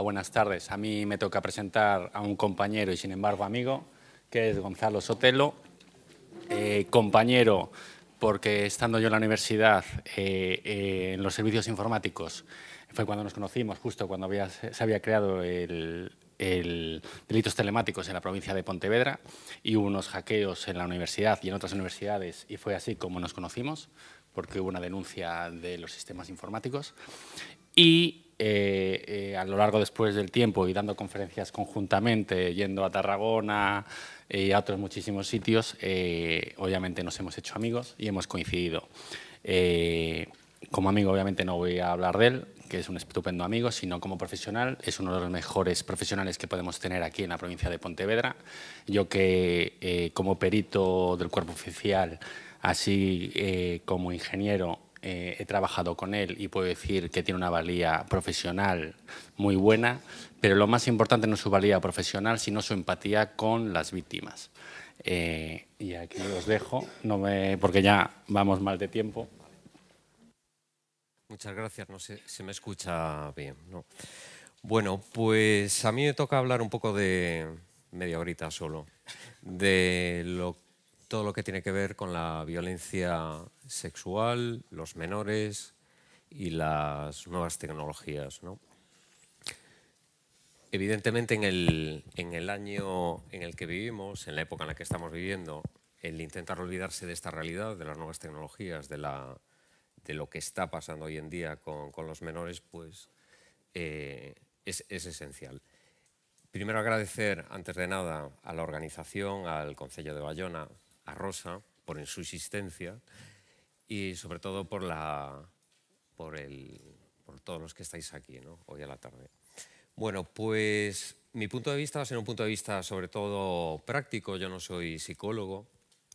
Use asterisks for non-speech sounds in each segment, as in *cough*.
buenas tardes. A mí me toca presentar a un compañero y sin embargo amigo, que es Gonzalo Sotelo. Eh, compañero, porque estando yo en la universidad, eh, eh, en los servicios informáticos, fue cuando nos conocimos, justo cuando se había creado el, el delitos telemáticos en la provincia de Pontevedra y hubo unos hackeos en la universidad y en otras universidades y fue así como nos conocimos, porque hubo una denuncia de los sistemas informáticos. Y eh, eh, a lo largo después del tiempo y dando conferencias conjuntamente, yendo a Tarragona y a otros muchísimos sitios, eh, obviamente nos hemos hecho amigos y hemos coincidido. Eh, como amigo obviamente no voy a hablar de él, que es un estupendo amigo, sino como profesional. Es uno de los mejores profesionales que podemos tener aquí en la provincia de Pontevedra. Yo que como perito del cuerpo oficial, así como ingeniero, eh, he trabajado con él y puedo decir que tiene una valía profesional muy buena, pero lo más importante no es su valía profesional, sino su empatía con las víctimas. Eh, y aquí los dejo, no me, porque ya vamos mal de tiempo. Muchas gracias, no sé, se me escucha bien. Bueno, pues a mí me toca hablar un poco de media horita solo, de lo todo lo que tiene que ver con la violencia sexual, los menores y las nuevas tecnologías. Evidentemente en el, año en el que vivimos, en la época en la que estamos viviendo, el intentar olvidarse de esta realidad, de las nuevas tecnologías, de, la, de lo que está pasando hoy en día con, los menores, pues eh, es, esencial. Primero agradecer, antes de nada, a la organización, al Consejo de Bayona, a Rosa por su existencia y sobre todo por, la, por, todos los que estáis aquí hoy a la tarde. Bueno, pues mi punto de vista va a ser un punto de vista sobre todo práctico. Yo no soy psicólogo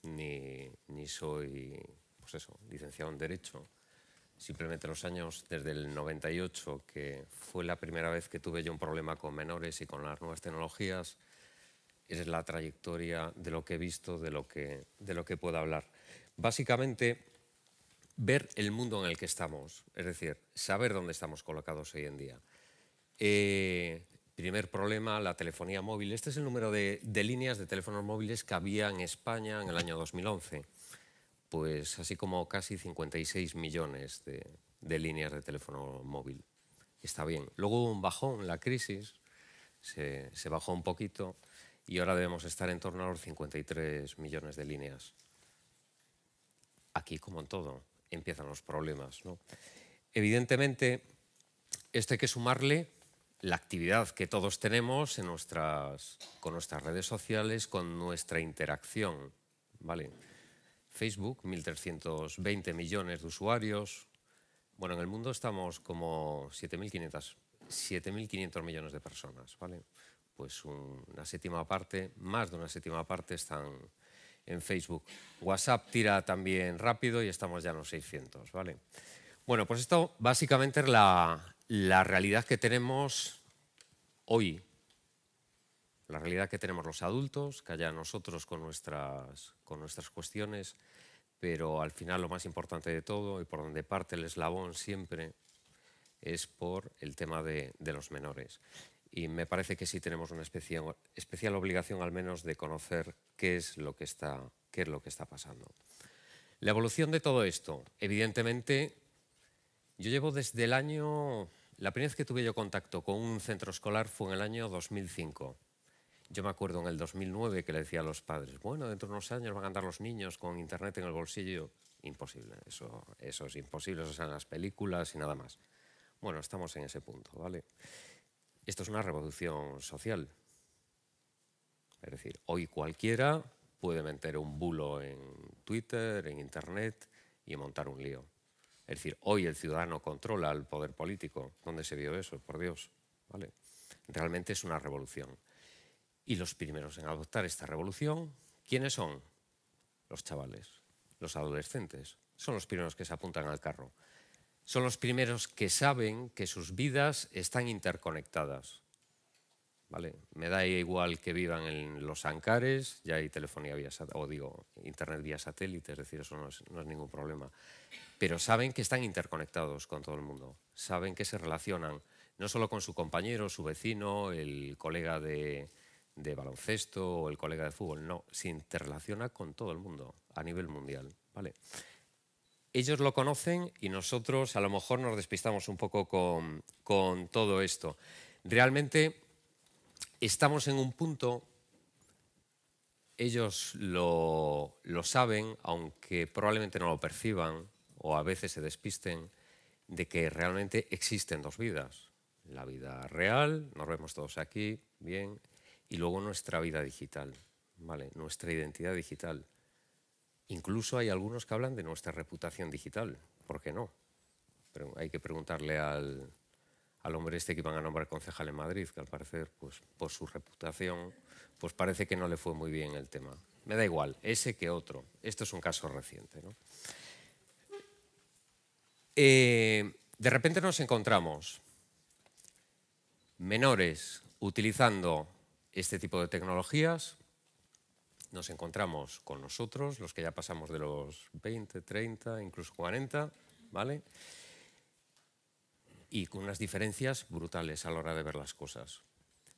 ni, soy pues eso, licenciado en Derecho. Simplemente los años desde el 98, que fue la primera vez que tuve yo un problema con menores y con las nuevas tecnologías, es la trayectoria de lo que he visto, de lo que, de puedo hablar. Básicamente, ver el mundo en el que estamos, es decir, saber dónde estamos colocados hoy en día. Eh, primer problema, la telefonía móvil. Este es el número de, líneas de teléfonos móviles que había en España en el año 2011. Pues así como casi 56 millones de, líneas de teléfono móvil. Está bien. Luego hubo un bajón, la crisis, se bajó un poquito y ahora debemos estar en torno a los 53 millones de líneas. Aquí, como en todo, empiezan los problemas. Evidentemente, esto hay que sumarle la actividad que todos tenemos en nuestras, con nuestras redes sociales, con nuestra interacción. ¿vale? Facebook, 1.320 millones de usuarios. Bueno, en el mundo estamos como 7.500 millones de personas. ¿vale? pues una séptima parte, más de una séptima parte están en Facebook. WhatsApp tira también rápido y estamos ya en los 600, ¿vale? Bueno, pues esto básicamente es la, realidad que tenemos hoy. La realidad que tenemos los adultos, que allá nosotros con nuestras, con nuestras cuestiones, pero al final lo más importante de todo y por donde parte el eslabón siempre es por el tema de los menores y me parece que sí tenemos una especial, especial obligación al menos de conocer qué es lo que está, qué es lo que está pasando. La evolución de todo esto, evidentemente, yo llevo desde el año... La primera vez que tuve yo contacto con un centro escolar fue en el año 2005. Yo me acuerdo en el 2009 que le decía a los padres, bueno, dentro de unos años van a andar los niños con internet en el bolsillo. Imposible, eso, eso es imposible, eso son las películas y nada más. Bueno, estamos en ese punto, ¿vale? Esto es una revolución social. Es decir, hoy cualquiera puede meter un bulo en Twitter, en Internet y montar un lío. Es decir, hoy el ciudadano controla el poder político. ¿Dónde se vio eso? Por Dios. ¿Vale? Realmente es una revolución. Y los primeros en adoptar esta revolución, ¿quiénes son? Los chavales, los adolescentes. Son los primeros que se apuntan al carro son los primeros que saben que sus vidas están interconectadas. ¿Vale? Me da igual que vivan en los Ancares, ya hay telefonía vía o digo, internet vía satélite, es decir, eso no es, ningún problema. Pero saben que están interconectados con todo el mundo, saben que se relacionan no solo con su compañero, su vecino, el colega de, baloncesto o el colega de fútbol, no, se interrelaciona con todo el mundo a nivel mundial. ¿vale? ellos lo conocen y nosotros a lo mejor nos despistamos un poco con, todo esto. Realmente estamos en un punto, ellos lo, saben, aunque probablemente no lo perciban o a veces se despisten, de que realmente existen dos vidas. La vida real, nos vemos todos aquí, bien, y luego nuestra vida digital, ¿vale? nuestra identidad digital. Incluso hay algunos que hablan de nuestra reputación digital. ¿Por qué no? hay que preguntarle al, hombre este que iban a nombrar concejal en Madrid, que al parecer, pues por su reputación, pues parece que no le fue muy bien el tema. Me da igual, ese que otro. Esto es un caso reciente. Eh, de repente nos encontramos menores utilizando este tipo de tecnologías nos encontramos con nosotros, los que ya pasamos de los 20, 30, incluso 40, ¿vale? Y con unas diferencias brutales a la hora de ver las cosas.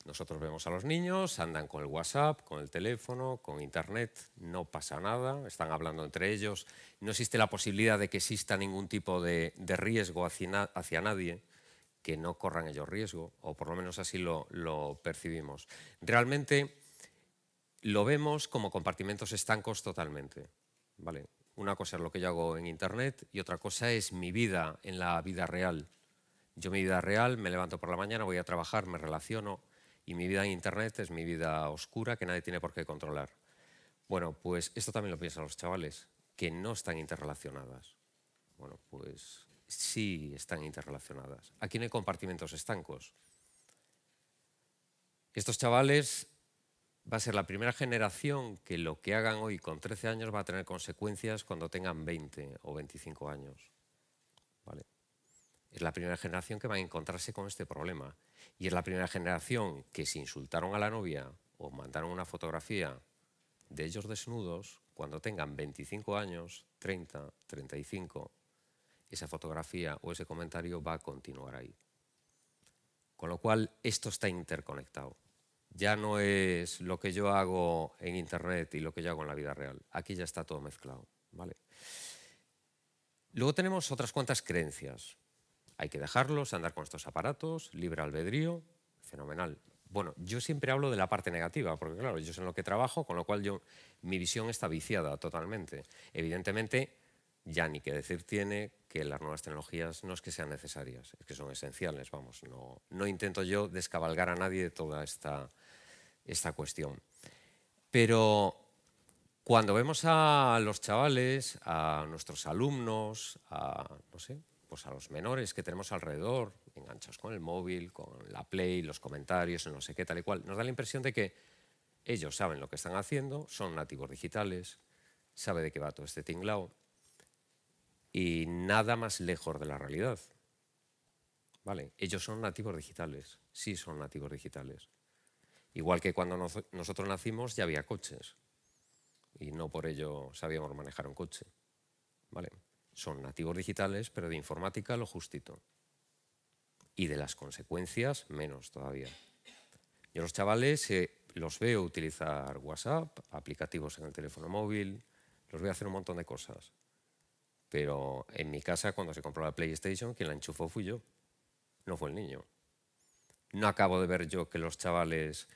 Nosotros vemos a los niños, andan con el WhatsApp, con el teléfono, con Internet, no pasa nada, están hablando entre ellos, no existe la posibilidad de que exista ningún tipo de, riesgo hacia, nadie, que no corran ellos riesgo, o por lo menos así lo, lo percibimos. Realmente lo vemos como compartimentos estancos totalmente. ¿vale? Una cosa es lo que yo hago en Internet y otra cosa es mi vida en la vida real. Yo mi vida real, me levanto por la mañana, voy a trabajar, me relaciono y mi vida en Internet es mi vida oscura que nadie tiene por qué controlar. Bueno, pues esto también lo piensan los chavales, que no están interrelacionadas. Bueno, pues sí están interrelacionadas. Aquí no hay compartimentos estancos. Estos chavales va a ser la primera generación que lo que hagan hoy con 13 años va a tener consecuencias cuando tengan 20 o 25 años. Es la primera generación que va a encontrarse con este problema. Y es la primera generación que si insultaron a la novia o mandaron una fotografía de ellos desnudos, cuando tengan 25 años, 30, 35, esa fotografía o ese comentario va a continuar ahí. Con lo cual, esto está interconectado ya no es lo que yo hago en Internet y lo que yo hago en la vida real. Aquí ya está todo mezclado. ¿vale? Luego tenemos otras cuantas creencias. Hay que dejarlos, andar con estos aparatos, libre albedrío, fenomenal. Bueno, yo siempre hablo de la parte negativa, porque claro, yo sé en lo que trabajo, con lo cual yo, mi visión está viciada totalmente. Evidentemente, ya ni qué decir tiene que las nuevas tecnologías no es que sean necesarias, es que son esenciales, vamos, no, intento yo descabalgar a nadie de toda esta, esta cuestión. Pero cuando vemos a los chavales, a nuestros alumnos, a, no sé, pues a los menores que tenemos alrededor, enganchados con el móvil, con la play, los comentarios, no sé qué, tal y cual, nos da la impresión de que ellos saben lo que están haciendo, son nativos digitales, sabe de qué va todo este tinglao, y nada más lejos de la realidad. Vale, ellos son nativos digitales, sí son nativos digitales. Igual que cuando nosotros nacimos ya había coches y no por ello sabíamos manejar un coche. Vale, son nativos digitales, pero de informática lo justito. Y de las consecuencias, menos todavía. Yo los chavales eh, los veo utilizar WhatsApp, aplicativos en el teléfono móvil, los veo hacer un montón de cosas. Pero en mi casa, cuando se compró la PlayStation, quien la enchufó fui yo, no fue el niño. No acabo de ver yo que los chavales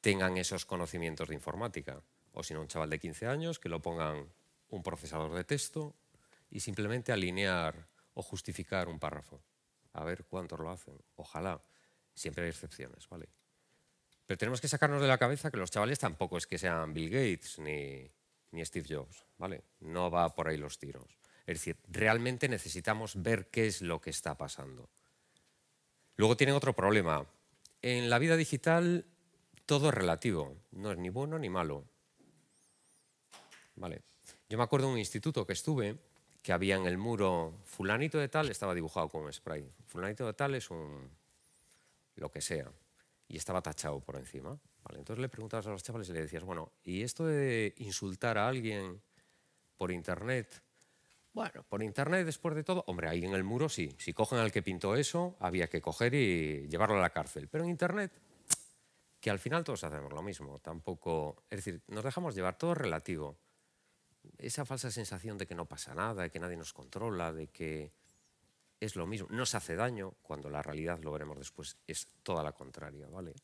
tengan esos conocimientos de informática. O si no, un chaval de 15 años que lo pongan un procesador de texto y simplemente alinear o justificar un párrafo. A ver cuántos lo hacen. Ojalá. Siempre hay excepciones, ¿vale? Pero tenemos que sacarnos de la cabeza que los chavales tampoco es que sean Bill Gates ni, ni Steve Jobs, ¿vale? No va por ahí los tiros. Es decir, realmente necesitamos ver qué es lo que está pasando. Luego tienen otro problema. En la vida digital todo es relativo, no es ni bueno ni malo. Vale. Yo me acuerdo de un instituto que estuve que había en el muro fulanito de tal, estaba dibujado con spray. Fulanito de tal es un lo que sea. Y estaba tachado por encima. Vale, entonces le preguntabas a los chavales y le decías, bueno, ¿y esto de insultar a alguien por internet bueno, por internet después de todo, hombre, ahí en el muro sí, si cogen al que pintó eso, había que coger y llevarlo a la cárcel. Pero en internet, que al final todos hacemos lo mismo, tampoco... Es decir, nos dejamos llevar, todo relativo. Esa falsa sensación de que no pasa nada, de que nadie nos controla, de que es lo mismo, No se hace daño, cuando la realidad, lo veremos después, es toda la contraria, ¿vale?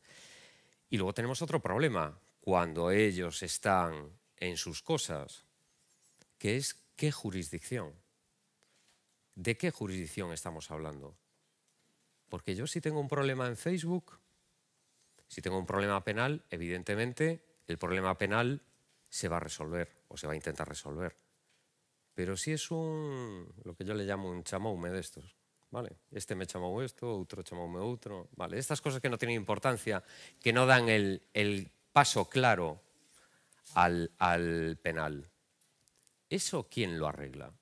Y luego tenemos otro problema, cuando ellos están en sus cosas, que es ¿Qué jurisdicción? ¿De qué jurisdicción estamos hablando? Porque yo si tengo un problema en Facebook, si tengo un problema penal, evidentemente el problema penal se va a resolver o se va a intentar resolver. Pero si es un, lo que yo le llamo un chamoume de estos, ¿vale? Este me chamoume esto, otro chamoume otro, ¿vale? Estas cosas que no tienen importancia, que no dan el, paso claro al, al penal. ¿Eso quién lo arregla?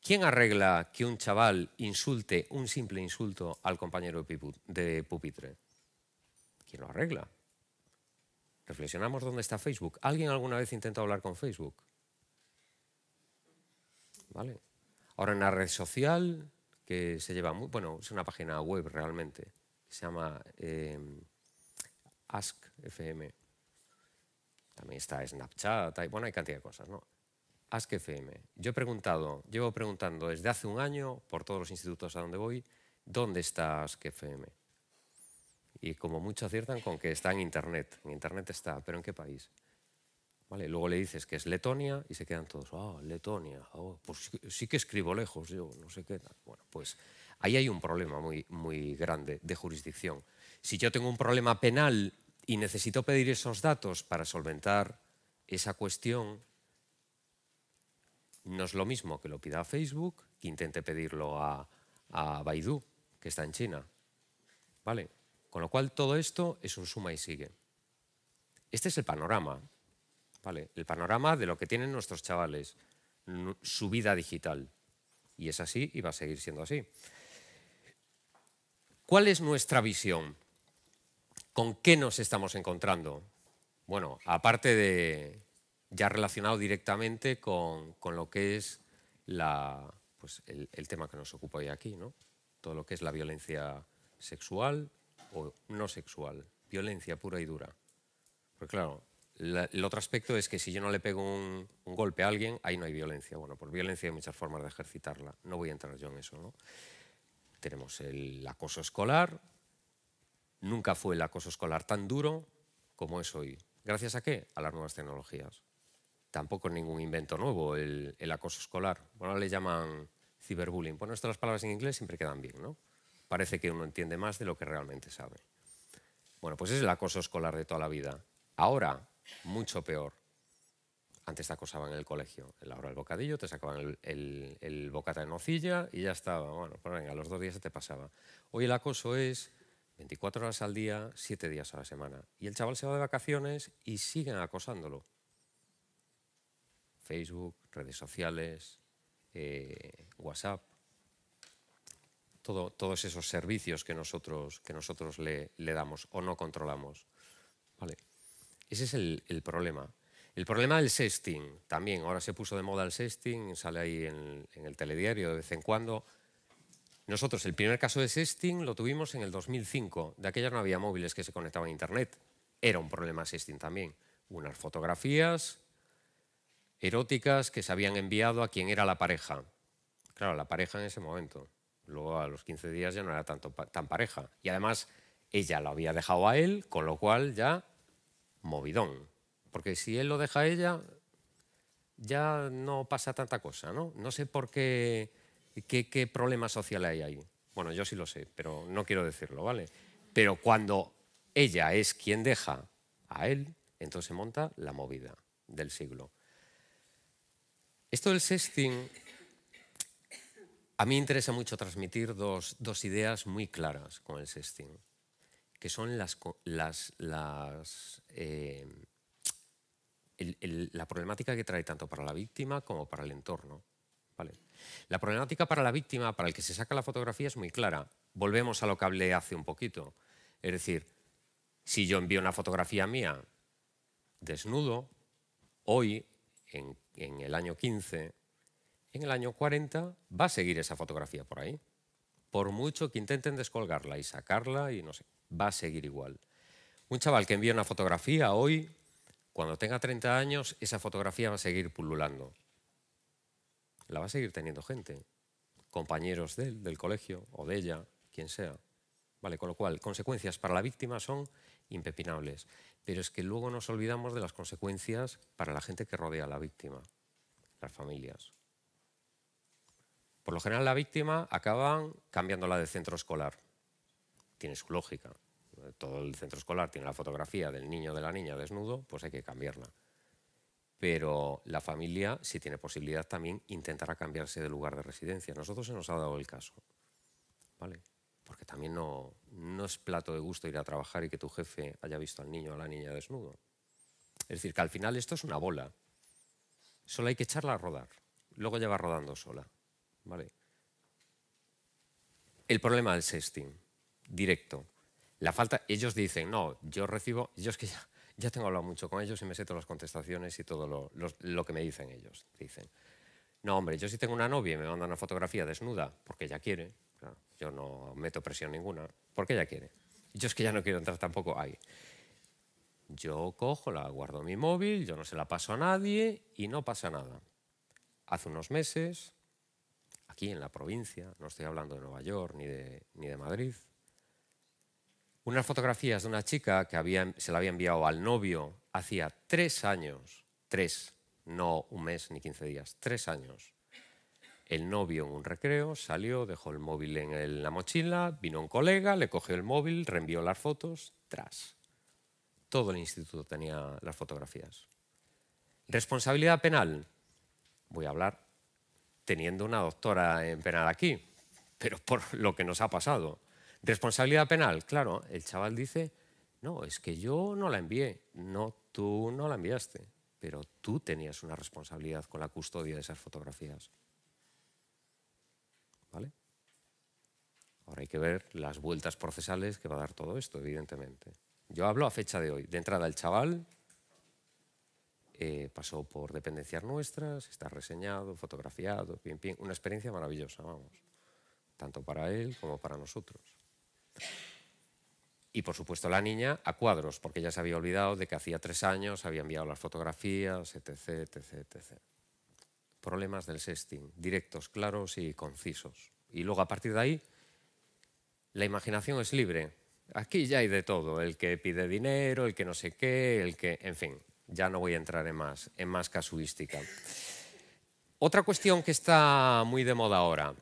¿Quién arregla que un chaval insulte un simple insulto al compañero de pupitre? ¿Quién lo arregla? Reflexionamos dónde está Facebook. ¿Alguien alguna vez intentó hablar con Facebook? ¿Vale? Ahora en la red social que se lleva muy, bueno, es una página web realmente, que se llama AskFM. Eh, Ask está Snapchat, hay, bueno, hay cantidad de cosas, ¿no? Ask Yo he preguntado, llevo preguntando desde hace un año por todos los institutos a donde voy, ¿dónde está Ask Y como muchos aciertan con que está en Internet. En Internet está, pero ¿en qué país? Vale, luego le dices que es Letonia y se quedan todos, ah, Letonia, oh, pues sí, sí, que escribo lejos, yo no sé qué. Bueno, pues ahí hay un problema muy, muy grande de jurisdicción. Si yo tengo un problema penal y necesito pedir esos datos para solventar esa cuestión, no es lo mismo que lo pida Facebook que intente pedirlo a, a Baidu, que está en China. ¿Vale? Con lo cual todo esto es un suma y sigue. Este es el panorama, ¿vale? El panorama de lo que tienen nuestros chavales, su vida digital. Y es así y va a seguir siendo así. ¿Cuál es nuestra visión? ¿Con qué nos estamos encontrando? Bueno, aparte de ya relacionado directamente con, lo que es la, pues el, tema que nos ocupa hoy aquí, ¿no? todo lo que es la violencia sexual o no sexual, violencia pura y dura. Porque claro, el otro aspecto es que si yo no le pego un, un, golpe a alguien, ahí no hay violencia. Bueno, por violencia hay muchas formas de ejercitarla, no voy a entrar yo en eso. ¿no? Tenemos el acoso escolar, Nunca fue el acoso escolar tan duro como es hoy. ¿Gracias a qué? A las nuevas tecnologías. Tampoco es ningún invento nuevo el, acoso escolar. Bueno, le llaman ciberbullying. Bueno, estas palabras en inglés siempre quedan bien, ¿no? Parece que uno entiende más de lo que realmente sabe. Bueno, pues es el acoso escolar de toda la vida. Ahora, mucho peor. Antes te acosaban en el colegio, en la hora del bocadillo, te sacaban el, el, bocata de nocilla y ya estaba. Bueno, pues venga, los dos días se te pasaba. Hoy el acoso es 24 horas al día, 7 días a la semana. Y el chaval se va de vacaciones y siguen acosándolo. Facebook, redes sociales, eh, WhatsApp, todo, todos esos servicios que nosotros, que nosotros le, damos o no controlamos. Vale. Ese es el, problema. El problema del sexting también. Ahora se puso de moda el sexting, sale ahí en el telediario de vez en cuando nosotros el primer caso de sexting lo tuvimos en el 2005. De aquella no había móviles que se conectaban a Internet. Era un problema sexting también. Unas fotografías eróticas que se habían enviado a quien era la pareja. Claro, la pareja en ese momento. Luego a los 15 días ya no era tanto, tan pareja. Y además ella lo había dejado a él, con lo cual ya movidón. Porque si él lo deja a ella, ya no pasa tanta cosa, ¿no? No sé por qué ¿Qué, problema social hay ahí? Bueno, yo sí lo sé, pero no quiero decirlo, ¿vale? Pero cuando ella es quien deja a él, entonces se monta la movida del siglo. Esto del sexting, a mí me interesa mucho transmitir dos, ideas muy claras con el sexting, que son las, las, eh, la problemática que trae tanto para la víctima como para el entorno. La problemática para la víctima, para el que se saca la fotografía, es muy clara. Volvemos a lo que hablé hace un poquito. Es decir, si yo envío una fotografía mía desnudo, hoy, en, el año 15, en el año 40 va a seguir esa fotografía por ahí. Por mucho que intenten descolgarla y sacarla y no sé, va a seguir igual. Un chaval que envía una fotografía hoy, cuando tenga 30 años, esa fotografía va a seguir pululando la va a seguir teniendo gente, compañeros del colegio o de ella, quien sea. Vale, con lo cual, consecuencias para la víctima son impepinables, pero es que luego nos olvidamos de las consecuencias para la gente que rodea a la víctima, las familias. Por lo general la víctima acaban cambiándola de centro escolar. Tiene su lógica. Todo el centro escolar tiene la fotografía del niño o de la niña desnudo, pues hay que cambiarla pero la familia, si tiene posibilidad, también intentará cambiarse de lugar de residencia. Nosotros se nos ha dado el caso, ¿vale? Porque también no, no es plato de gusto ir a trabajar y que tu jefe haya visto al niño o a la niña desnudo. Es decir, que al final esto es una bola. Solo hay que echarla a rodar. Luego ya va rodando sola, ¿vale? El problema del sexting, directo. La falta, ellos dicen, no, yo recibo, Yo es que ya, ya tengo hablado mucho con ellos y me sé todas las contestaciones y todo lo, lo, que me dicen ellos. Dicen, no, hombre, yo si tengo una novia y me manda una fotografía desnuda porque ella quiere, yo no meto presión ninguna, porque ella quiere. Yo es que ya no quiero entrar tampoco ahí. Yo cojo, la guardo en mi móvil, yo no se la paso a nadie y no pasa nada. Hace unos meses, aquí en la provincia, no estoy hablando de Nueva York ni de, ni de Madrid, unas fotografías de una chica que se la había enviado al novio hacía tres años, tres, no un mes ni quince días, tres años. El novio en un recreo salió, dejó el móvil en la mochila, vino un colega, le cogió el móvil, reenvió las fotos, tras. Todo el instituto tenía las fotografías. Responsabilidad penal. Voy a hablar teniendo una doctora en penal aquí, pero por lo que nos ha pasado. Responsabilidad penal, claro, el chaval dice, no, es que yo no la envié, no, tú no la enviaste, pero tú tenías una responsabilidad con la custodia de esas fotografías. ¿Vale? Ahora hay que ver las vueltas procesales que va a dar todo esto, evidentemente. Yo hablo a fecha de hoy. De entrada, el chaval eh, pasó por dependencias nuestras, está reseñado, fotografiado, bien, Una experiencia maravillosa, vamos. Tanto para él como para nosotros. Y por supuesto la niña a cuadros, porque ya se había olvidado de que hacía tres años había enviado las fotografías, etc, etc, etc. Problemas del sexting, directos, claros y concisos. Y luego a partir de ahí, la imaginación es libre. Aquí ya hay de todo, el que pide dinero, el que no sé qué, el que, en fin, ya no voy a entrar en más, en más casuística. Otra cuestión que está muy de moda ahora,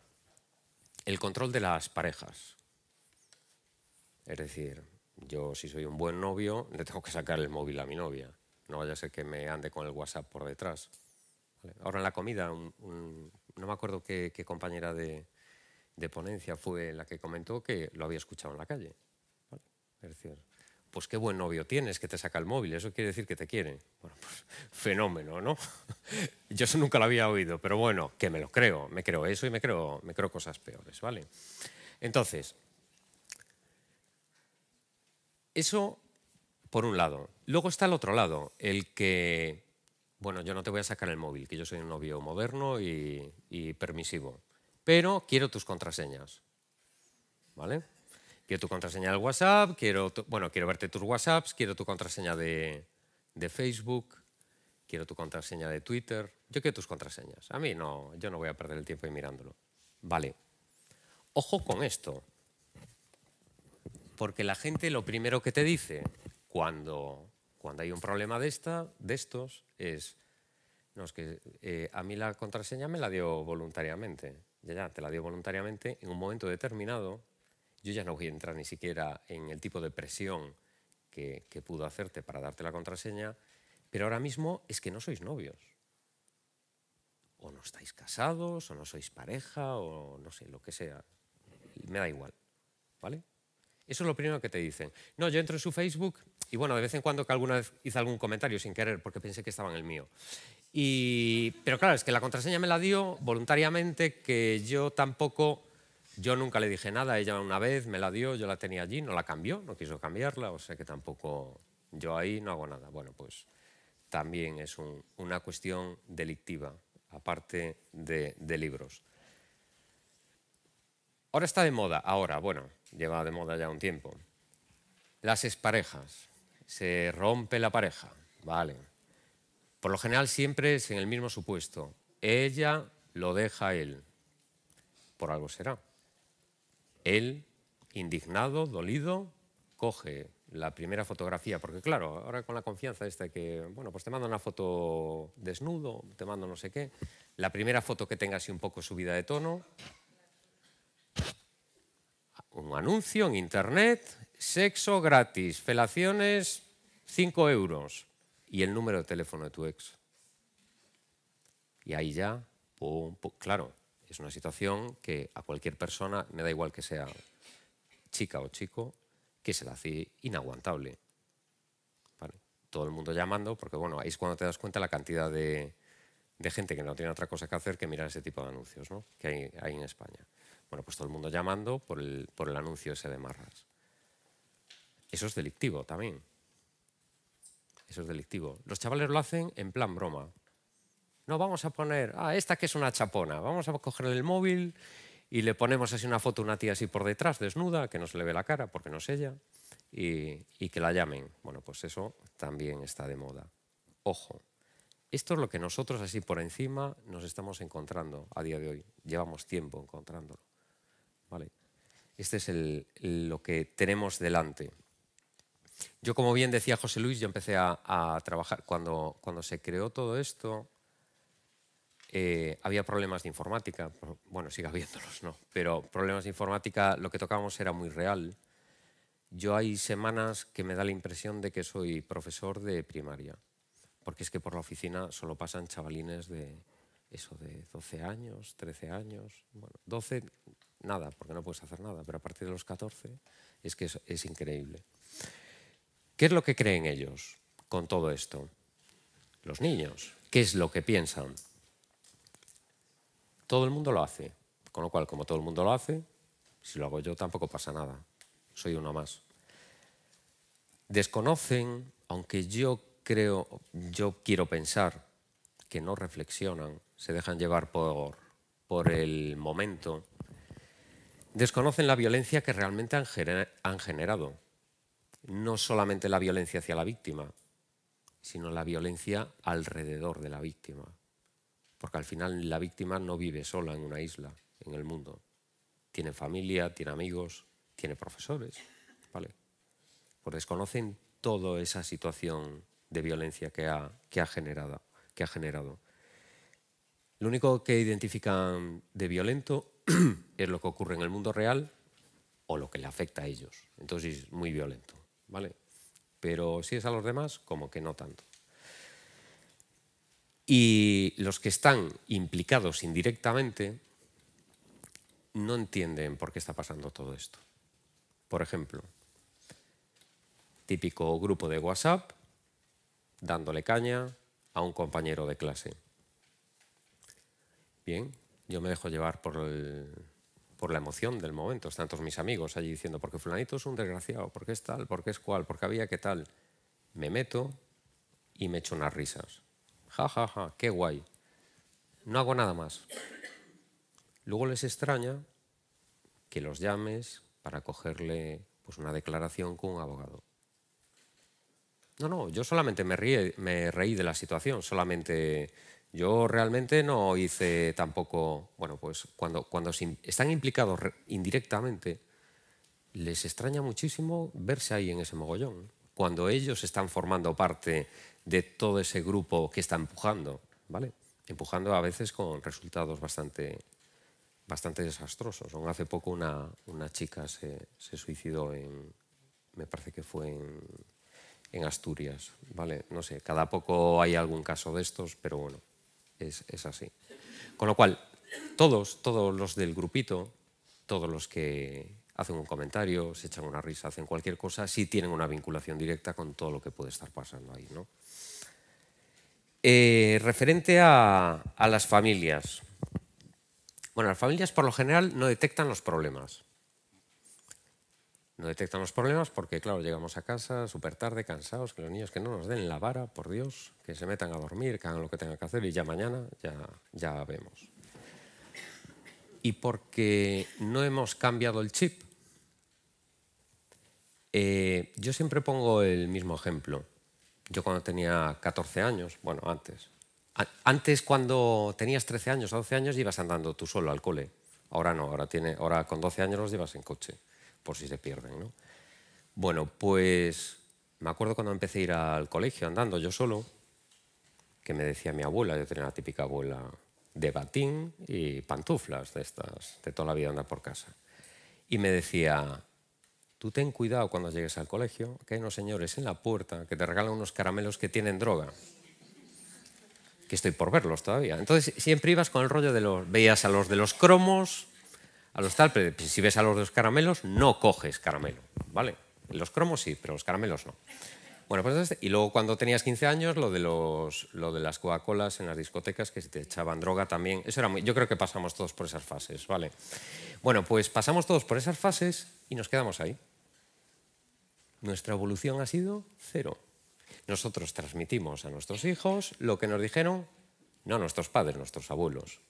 el control de las parejas. Es decir, yo si soy un buen novio, le tengo que sacar el móvil a mi novia. No vaya a ser que me ande con el WhatsApp por detrás. Ahora en la comida, no me acuerdo qué, compañera de, ponencia fue la que comentó que lo había escuchado en la calle. Es decir, pues qué buen novio tienes que te saca el móvil, eso quiere decir que te quiere. Bueno, pues *laughs* fenómeno, ¿no? *laughs* Yo eso nunca lo había oído, pero bueno, que me lo creo, me creo eso y me creo, me creo cosas peores, ¿vale? Entonces, eso por un lado. Luego está el otro lado, el que, bueno, yo no te voy a sacar el móvil, que yo soy un novio moderno y, permisivo, pero quiero tus contraseñas. ¿Vale? Quiero tu contraseña del WhatsApp, quiero, bueno, quiero verte tus WhatsApps, quiero tu contraseña de, de Facebook, quiero tu contraseña de Twitter, yo quiero tus contraseñas. A mí no, yo no voy a perder el tiempo ahí mirándolo. Vale. Ojo con esto, porque la gente lo primero que te dice cuando, cuando hay un problema de, esta, de estos es, no, es que eh, a mí la contraseña me la dio voluntariamente. Ya, ya, te la dio voluntariamente en un momento determinado. Yo ya no voy a entrar ni siquiera en el tipo de presión que, que pudo hacerte para darte la contraseña, pero ahora mismo es que no sois novios. O no estáis casados, o no sois pareja, o no sé, lo que sea. Me da igual. ¿Vale? Eso es lo primero que te dicen. No, yo entro en su Facebook y bueno, de vez en cuando que alguna vez hice algún comentario sin querer porque pensé que estaba en el mío. pero claro, es que la contraseña me la dio voluntariamente que yo tampoco, yo nunca le dije nada, ella una vez me la dio, yo la tenía allí, no la cambió, no quiso cambiarla, o sea que tampoco yo ahí no hago nada. Bueno, pues también es una cuestión delictiva, aparte de libros. Ahora está de moda, ahora, bueno, lleva de moda ya un tiempo. Las esparejas, Se rompe la pareja, vale. Por lo general siempre es en el mismo supuesto. Ella lo deja a él. Por algo será. Él, indignado, dolido, coge la primera fotografía, porque claro, ahora con la confianza esta que, bueno, pues te mando una foto desnudo, te mando no sé qué, la primera foto que tenga así un poco subida de tono, un anuncio en internet, sexo gratis, felaciones 5 euros y el número de teléfono de tu ex. Y ahí ya, claro, es una situación que a cualquier persona, me da igual que sea chica o chico, que se la hace inaguantable. Todo el mundo llamando, porque bueno, ahí es cuando te das cuenta la cantidad de, gente que no tiene otra cosa que hacer que mirar ese tipo de anuncios que hay en España. Bueno, pues todo el mundo llamando por el, anuncio ese de marras. Eso es delictivo también. Eso es delictivo. Los chavales lo hacen en plan broma. No, vamos a poner, ah, esta que es una chapona, vamos a coger el móvil y le ponemos así una foto a una tía así por detrás, desnuda, que no se le ve la cara porque no es ella, y que la llamen. Bueno, pues eso también está de moda. Ojo, esto es lo que nosotros así por encima nos estamos encontrando a día de hoy. Llevamos tiempo encontrándolo. ¿vale? Este es lo que tenemos delante. Yo, como bien decía José Luis, yo empecé a, trabajar cuando, se creó todo esto. Eh, había problemas de informática, bueno, sigue habiéndolos, ¿no? Pero problemas de informática, lo que tocábamos era muy real. Yo hay semanas que me da la impresión de que soy profesor de primaria, porque es que por la oficina solo pasan chavalines de eso, de 12 años, 13 años, bueno, 12, nada, porque no puedes hacer nada, pero a partir de los 14 es que es, increíble. ¿Qué es lo que creen ellos con todo esto? Los niños, ¿qué es lo que piensan? Todo el mundo lo hace, con lo cual, como todo el mundo lo hace, si lo hago yo tampoco pasa nada, soy uno más. Desconocen, aunque yo creo, yo quiero pensar que no reflexionan, se dejan llevar por, por el momento Desconocen la violencia que realmente han, generado. No solamente la violencia hacia la víctima, sino la violencia alrededor de la víctima. Porque al final la víctima no vive sola en una isla, en el mundo. Tiene familia, tiene amigos, tiene profesores. ¿vale? Pues desconocen toda esa situación de violencia que ha, generado, que ha generado. Lo único que identifican de violento *clears throat* es lo que ocurre en el mundo real o lo que le afecta a ellos. Entonces es muy violento, ¿vale? Pero si es a los demás, como que no tanto. Y los que están implicados indirectamente no entienden por qué está pasando todo esto. Por ejemplo, típico grupo de WhatsApp dándole caña a un compañero de clase. Bien, yo me dejo llevar por, la emoción del momento. Están todos mis amigos allí diciendo, porque fulanito es un desgraciado, porque es tal, porque es cual, porque había que tal. Me meto y me echo unas risas. Ja, ja, ja, qué guay. No hago nada más. Luego les extraña que los llames para cogerle pues, una declaración con un abogado. No, no, yo solamente me, ríe, me reí de la situación, solamente yo realmente no hice tampoco, bueno, pues cuando, cuando están implicados indirectamente, les extraña muchísimo verse ahí en ese mogollón, cuando ellos están formando parte de todo ese grupo que está empujando, ¿vale? Empujando a veces con resultados bastante, bastante desastrosos. Hace poco una, chica se, se suicidó en, me parece que fue en, en Asturias, ¿vale? No sé, cada poco hay algún caso de estos, pero bueno es, así. Con lo cual, todos, todos los del grupito, todos los que hacen un comentario, se echan una risa, hacen cualquier cosa, sí tienen una vinculación directa con todo lo que puede estar pasando ahí. Eh, referente a, a las familias. Bueno, las familias por lo general no detectan los problemas. No los problemas porque, claro, llegamos a casa súper tarde, cansados, que los niños que no nos den la vara, por Dios, que se metan a dormir, que hagan lo que tengan que hacer y ya mañana ya, ya vemos. Y porque no hemos cambiado el chip. Eh, yo siempre pongo el mismo ejemplo. Yo cuando tenía 14 años, bueno, antes. Antes cuando tenías 13 años o 12 años ibas andando tú solo al cole. Ahora no, ahora, tiene, ahora con 12 años los llevas en coche por si se pierden. ¿no? Bueno, pues me acuerdo cuando empecé a ir al colegio andando yo solo, que me decía mi abuela, yo tenía la típica abuela de batín y pantuflas de estas, de toda la vida andar por casa. Y me decía, tú ten cuidado cuando llegues al colegio, que hay unos señores en la puerta que te regalan unos caramelos que tienen droga. Que estoy por verlos todavía. Entonces siempre ibas con el rollo de los, veías a los de los cromos, a los tal, si ves a los dos caramelos, no coges caramelo, ¿vale? Los cromos sí, pero los caramelos no. Bueno, pues y luego cuando tenías 15 años, lo de, los, lo de las Coca-Colas en las discotecas, que si te echaban droga también, era yo creo que pasamos todos por esas fases, ¿vale? Bueno, pues pasamos todos por esas fases y nos quedamos ahí. Nuestra evolución ha sido cero. Nosotros transmitimos a nuestros hijos lo que nos dijeron, no nuestros padres, nuestros abuelos,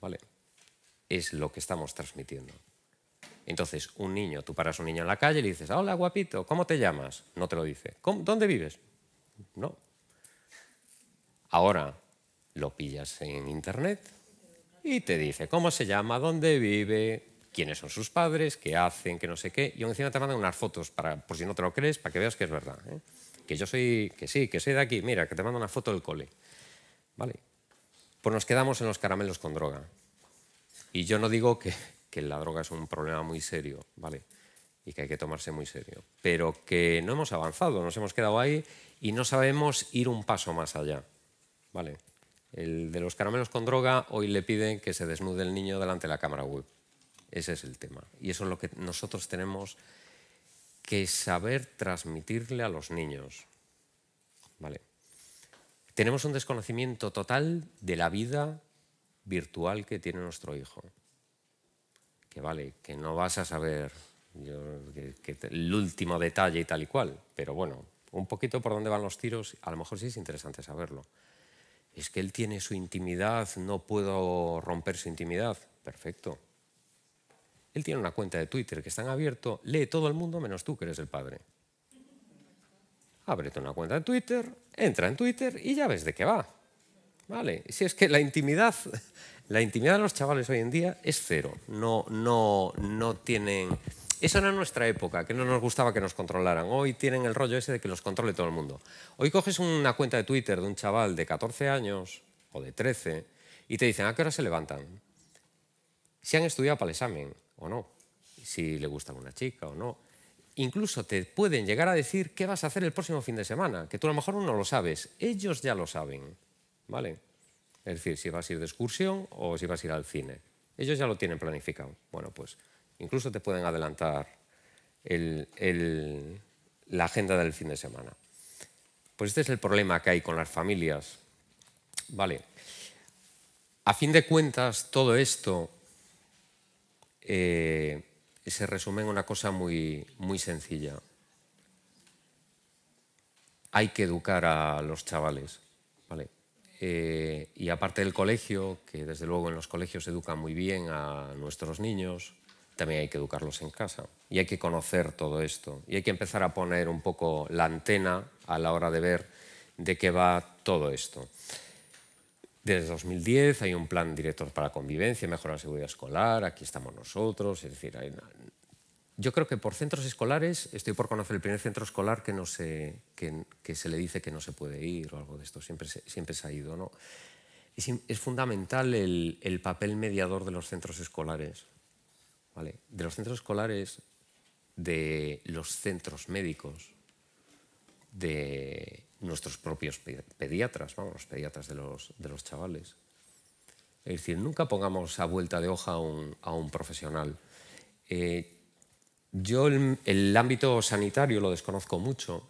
¿vale? es lo que estamos transmitiendo. Entonces, un niño, tú paras a un niño en la calle y le dices, hola guapito, ¿cómo te llamas? No te lo dice. ¿Dónde vives? No. Ahora lo pillas en internet y te dice cómo se llama, dónde vive, quiénes son sus padres, qué hacen, qué no sé qué. Y encima te mandan unas fotos, para, por si no te lo crees, para que veas que es verdad. ¿eh? Que yo soy, que sí, que soy de aquí. Mira, que te mando una foto del cole. ¿Vale? Pues nos quedamos en los caramelos con droga. Y yo no digo que, la droga es un problema muy serio, ¿vale? Y que hay que tomarse muy serio. Pero que no hemos avanzado, nos hemos quedado ahí y no sabemos ir un paso más allá, ¿vale? El de los caramelos con droga, hoy le piden que se desnude el niño delante de la cámara web. Ese es el tema. Y eso es lo que nosotros tenemos que saber transmitirle a los niños. ¿Vale? Tenemos un desconocimiento total de la vida virtual que tiene nuestro hijo. Que vale, que no vas a saber el último detalle y tal y cual, pero bueno, un poquito por dónde van los tiros, a lo mejor sí es interesante saberlo. Es que él tiene su intimidad, no puedo romper su intimidad. Perfecto. Él tiene una cuenta de Twitter que está en abierto, lee todo el mundo menos tú que eres el padre. Ábrete una cuenta de Twitter, entra en Twitter y ya ves de qué va. Vale, si es que la intimidad, la intimidad de los chavales hoy en día es cero. No, no, no tienen. Eso era nuestra época, que no nos gustaba que nos controlaran. Hoy tienen el rollo ese de que los controle todo el mundo. Hoy coges una cuenta de Twitter de un chaval de 14 años o de 13 y te dicen a qué hora se levantan, si han estudiado para el examen o no, si le gusta una chica o no. Incluso te pueden llegar a decir qué vas a hacer el próximo fin de semana, que tú a lo mejor no lo sabes, ellos ya lo saben. ¿vale? Es decir, si vas a ir de excursión o si vas a ir al cine. Ellos ya lo tienen planificado. Bueno, pues incluso te pueden adelantar la agenda del fin de semana. Pues este es el problema que hay con las familias. Vale. A fin de cuentas, todo esto eh, se resume en una cosa muy, muy sencilla. Hay que educar a los chavales. Eh, y aparte del colegio, que desde luego en los colegios educa muy bien a nuestros niños, también hay que educarlos en casa. Y hay que conocer todo esto. Y hay que empezar a poner un poco la antena a la hora de ver de qué va todo esto. Desde 2010 hay un plan director para convivencia, mejora la seguridad escolar, aquí estamos nosotros, es decir, hay yo creo que por centros escolares, estoy por conocer el primer centro escolar que, no se, se le dice que no se puede ir o algo de esto, siempre se, siempre se ha ido. ¿no? Es, es fundamental el, papel mediador de los centros escolares, ¿vale? de los centros escolares, de los centros médicos, de nuestros propios pediatras, los pediatras de los, de los chavales. Es decir, nunca pongamos a vuelta de hoja a un, a un profesional. Eh, yo el, ámbito sanitario lo desconozco mucho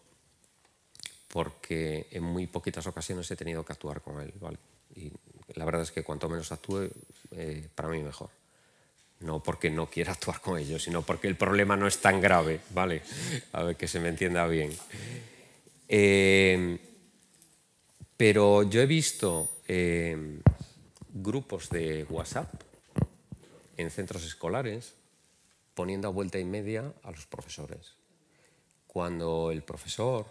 porque en muy poquitas ocasiones he tenido que actuar con él. Y la verdad es que cuanto menos actúe, eh, para mí mejor. No porque no quiera actuar con ellos, sino porque el problema no es tan grave, ¿vale? A ver que se me entienda bien. Eh, pero yo he visto eh, grupos de WhatsApp en centros escolares poniendo a vuelta y media a los profesores. Cuando el profesor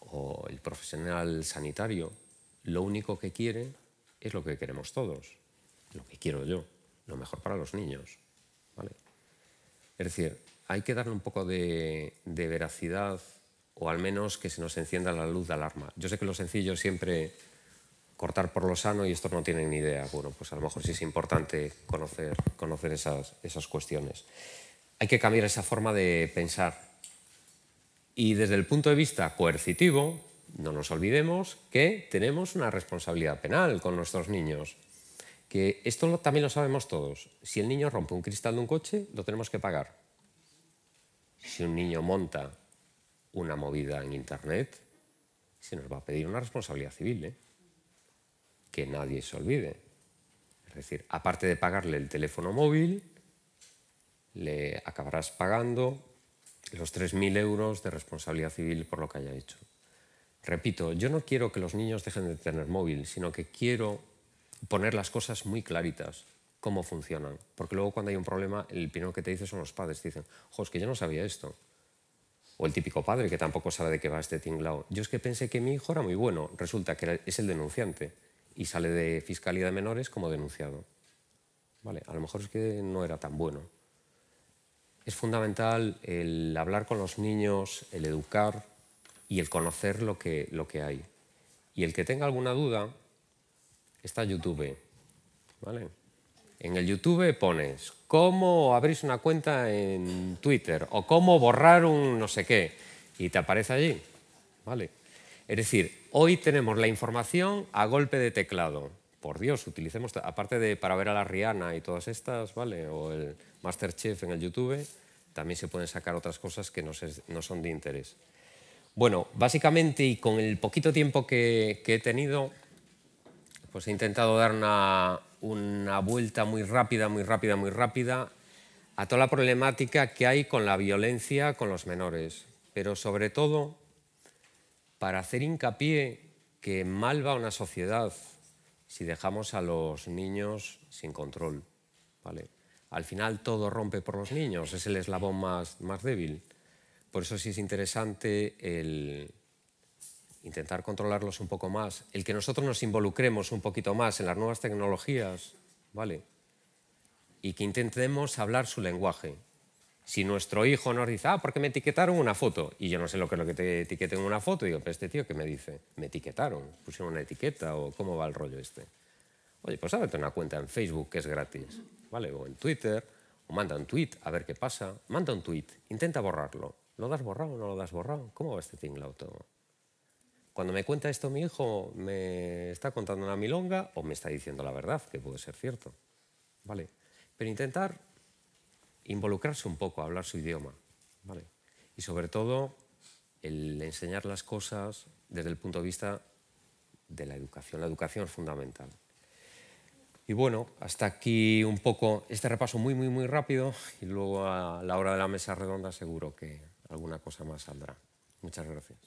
o el profesional sanitario lo único que quiere es lo que queremos todos, lo que quiero yo, lo mejor para los niños. ¿vale? Es decir, hay que darle un poco de, de veracidad o al menos que se nos encienda la luz de alarma. Yo sé que lo sencillo siempre cortar por lo sano y estos no tienen ni idea. Bueno, pues a lo mejor sí es importante conocer, conocer esas, esas cuestiones. Hay que cambiar esa forma de pensar. Y desde el punto de vista coercitivo, no nos olvidemos que tenemos una responsabilidad penal con nuestros niños. Que esto también lo sabemos todos. Si el niño rompe un cristal de un coche, lo tenemos que pagar. Si un niño monta una movida en Internet, se nos va a pedir una responsabilidad civil. ¿eh? que nadie se olvide. Es decir, aparte de pagarle el teléfono móvil, le acabarás pagando los 3.000 euros de responsabilidad civil por lo que haya hecho. Repito, yo no quiero que los niños dejen de tener móvil, sino que quiero poner las cosas muy claritas, cómo funcionan. Porque luego cuando hay un problema, el primero que te dice son los padres. Te dicen, jo, es que yo no sabía esto. O el típico padre que tampoco sabe de qué va este tinglao. Yo es que pensé que mi hijo era muy bueno. Resulta que es el denunciante y sale de Fiscalía de Menores como denunciado. Vale, a lo mejor es que no era tan bueno. Es fundamental el hablar con los niños, el educar y el conocer lo que, lo que hay. Y el que tenga alguna duda, está YouTube. ¿vale? En el YouTube pones cómo abrir una cuenta en Twitter o cómo borrar un no sé qué y te aparece allí. ¿Vale? Es decir, hoy tenemos la información a golpe de teclado. Por Dios, utilicemos, aparte de para ver a la Rihanna y todas estas, ¿vale? O el Masterchef en el YouTube, también se pueden sacar otras cosas que no, son de interés. Bueno, básicamente y con el poquito tiempo que, he tenido, pues he intentado dar una vuelta muy rápida, muy rápida, muy rápida a toda la problemática que hay con la violencia con los menores, pero sobre todo para hacer hincapié que mal va una sociedad si dejamos a los niños sin control. ¿vale? Al final todo rompe por los niños, es el eslabón más, débil. Por eso sí es interesante intentar controlarlos un poco más, el que nosotros nos involucremos un poquito más en las nuevas tecnologías, ¿vale? Y que intentemos hablar su lenguaje. Si nuestro hijo nos dice, ah, porque me etiquetaron una foto, y yo no sé lo que es lo que te etiqueten una foto, digo, pero este tío que me dice, me etiquetaron, pusieron una etiqueta, o cómo va el rollo este. Oye, pues ábrete una cuenta en Facebook que es gratis, ¿vale? O en Twitter, o manda un tweet a ver qué pasa, manda un tweet, intenta borrarlo. ¿Lo das borrado o no lo das borrado? ¿Cómo va este tinglao todo? Cuando me cuenta esto mi hijo, ¿me está contando una milonga o me está diciendo la verdad, que puede ser cierto? ¿Vale? Pero intentar involucrarse un poco, hablar su idioma. ¿vale? Y sobre todo, el enseñar las cosas desde el punto de vista de la educación. La educación es fundamental. Y bueno, hasta aquí un poco este repaso muy, muy, muy rápido y luego a la hora de la mesa redonda seguro que alguna cosa más saldrá. Muchas gracias.